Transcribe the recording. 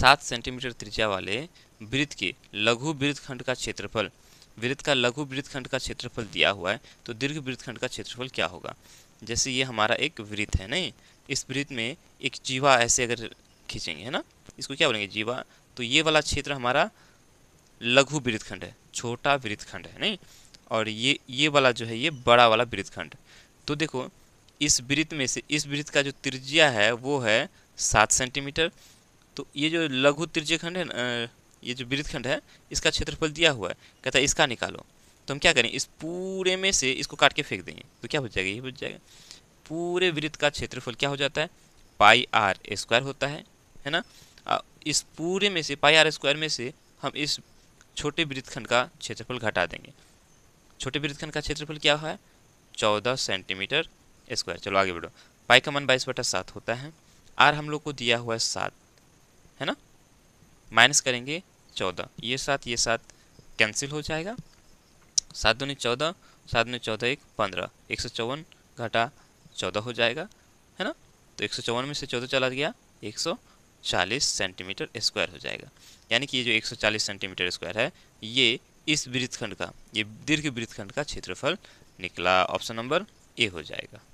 सात सेंटीमीटर त्रिज्या वाले वृत्त के लघु वृत्त खंड का क्षेत्रफल वृत्त का लघु वृत्त खंड का क्षेत्रफल दिया हुआ है तो दीर्घ वृत्त खंड का क्षेत्रफल क्या होगा जैसे ये हमारा एक वृत्त है नहीं इस वृत्त में एक जीवा ऐसे अगर खींचेंगे है ना इसको क्या बोलेंगे जीवा तो ये वाला क्षेत्र हमारा लघु वृत्त खंड है छोटा वृत्त खंड है नहीं और ये ये वाला जो है ये बड़ा वाला वृत्त खंड तो देखो इस वृत्त में से इस वृत्त का जो त्रिज्या है वो है सात सेंटीमीटर तो ये जो लघु त्रिज्य खंड है ये जो वृद्धखंड खंड है इसका क्षेत्रफल दिया हुआ है कहता है इसका निकालो तो हम क्या करें इस पूरे में से इसको काट के फेंक देंगे तो क्या हो जाएगा ये बच जाएगा पूरे वृत्त का क्षेत्रफल क्या हो जाता है पाई आर स्क्वायर होता है है ना इस पूरे में से पाई आर स्क्वायर में से हम इस छोटे वृत्तखंड का क्षेत्रफल घटा देंगे छोटे वृत्तखंड का क्षेत्रफल क्या हुआ है चौदह सेंटीमीटर स्क्वायर चलो आगे बढ़ो पाई का मन बाईस बटा सात होता है आर हम लोग को दिया हुआ है सात है ना माइनस करेंगे चौदह ये सात ये सात कैंसिल हो जाएगा सात दूनी चौदह सात दूनी चौदह एक पंद्रह एक सौ चौवन घटा चौदह हो जाएगा है ना तो एक सौ चौवन में से चौदह चला गया एक सौ चालीस सेंटीमीटर स्क्वायर हो जाएगा यानी कि ये जो एक सौ चालीस सेंटीमीटर स्क्वायर है ये इस वृत्तखंड का ये दीर्घ वृत्तखंड का क्षेत्रफल निकला ऑप्शन नंबर ए हो जाएगा